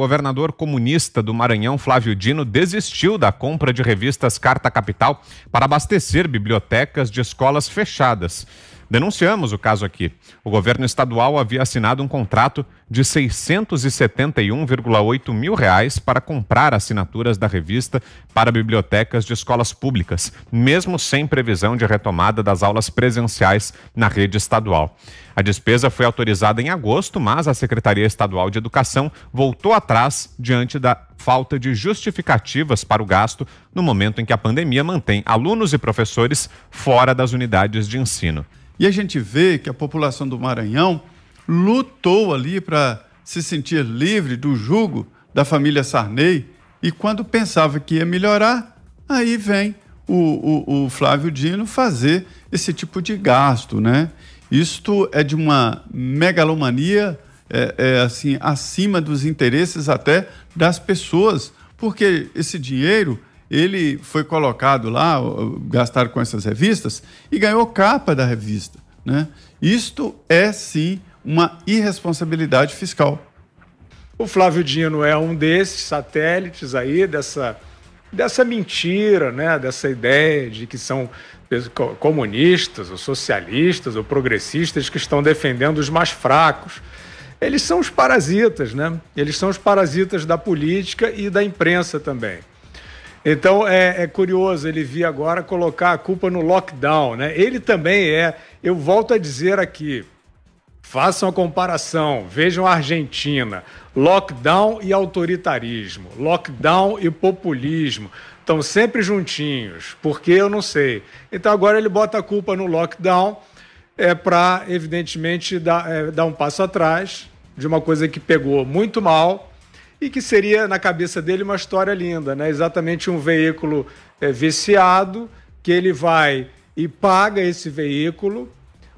governador comunista do Maranhão, Flávio Dino, desistiu da compra de revistas Carta Capital para abastecer bibliotecas de escolas fechadas. Denunciamos o caso aqui. O governo estadual havia assinado um contrato de 671,8 mil reais para comprar assinaturas da revista para bibliotecas de escolas públicas, mesmo sem previsão de retomada das aulas presenciais na rede estadual. A despesa foi autorizada em agosto, mas a Secretaria Estadual de Educação voltou atrás diante da falta de justificativas para o gasto no momento em que a pandemia mantém alunos e professores fora das unidades de ensino. E a gente vê que a população do Maranhão lutou ali para se sentir livre do jugo da família Sarney. E quando pensava que ia melhorar, aí vem o, o, o Flávio Dino fazer esse tipo de gasto, né? Isto é de uma megalomania é, é, assim acima dos interesses até das pessoas, porque esse dinheiro ele foi colocado lá, gastaram com essas revistas, e ganhou capa da revista. Né? Isto é, sim, uma irresponsabilidade fiscal. O Flávio Dino é um desses satélites aí, dessa, dessa mentira, né? dessa ideia de que são comunistas, ou socialistas, ou progressistas que estão defendendo os mais fracos. Eles são os parasitas, né? Eles são os parasitas da política e da imprensa também. Então é, é, curioso ele vir agora colocar a culpa no lockdown, né? Ele também é. Eu volto a dizer aqui, façam a comparação, vejam a Argentina, lockdown e autoritarismo, lockdown e populismo. Estão sempre juntinhos, porque eu não sei. Então agora ele bota a culpa no lockdown é para, evidentemente, dar, é, dar um passo atrás de uma coisa que pegou muito mal e que seria, na cabeça dele, uma história linda, né? Exatamente um veículo é, viciado que ele vai e paga esse veículo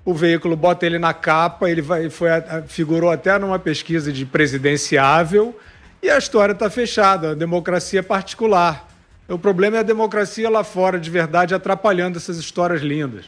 o veículo bota ele na capa, ele vai, foi, figurou até numa pesquisa de presidenciável e a história está fechada, a democracia é particular. O problema é a democracia lá fora, de verdade, atrapalhando essas histórias lindas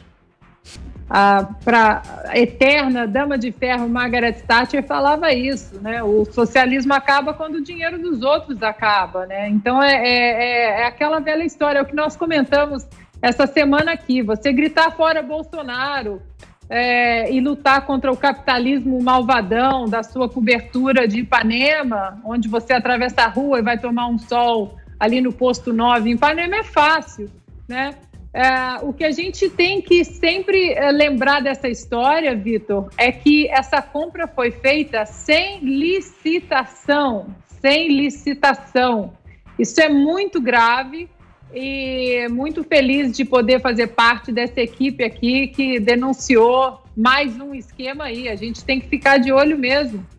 a para eterna dama de ferro Margaret Thatcher falava isso, né? O socialismo acaba quando o dinheiro dos outros acaba, né? Então é, é, é, é aquela velha história, é o que nós comentamos essa semana aqui. Você gritar fora Bolsonaro é, e lutar contra o capitalismo malvadão da sua cobertura de Ipanema, onde você atravessa a rua e vai tomar um sol ali no posto 9 em Ipanema é fácil, né? Ah, o que a gente tem que sempre eh, lembrar dessa história, Vitor, é que essa compra foi feita sem licitação, sem licitação. Isso é muito grave e muito feliz de poder fazer parte dessa equipe aqui que denunciou mais um esquema aí. A gente tem que ficar de olho mesmo.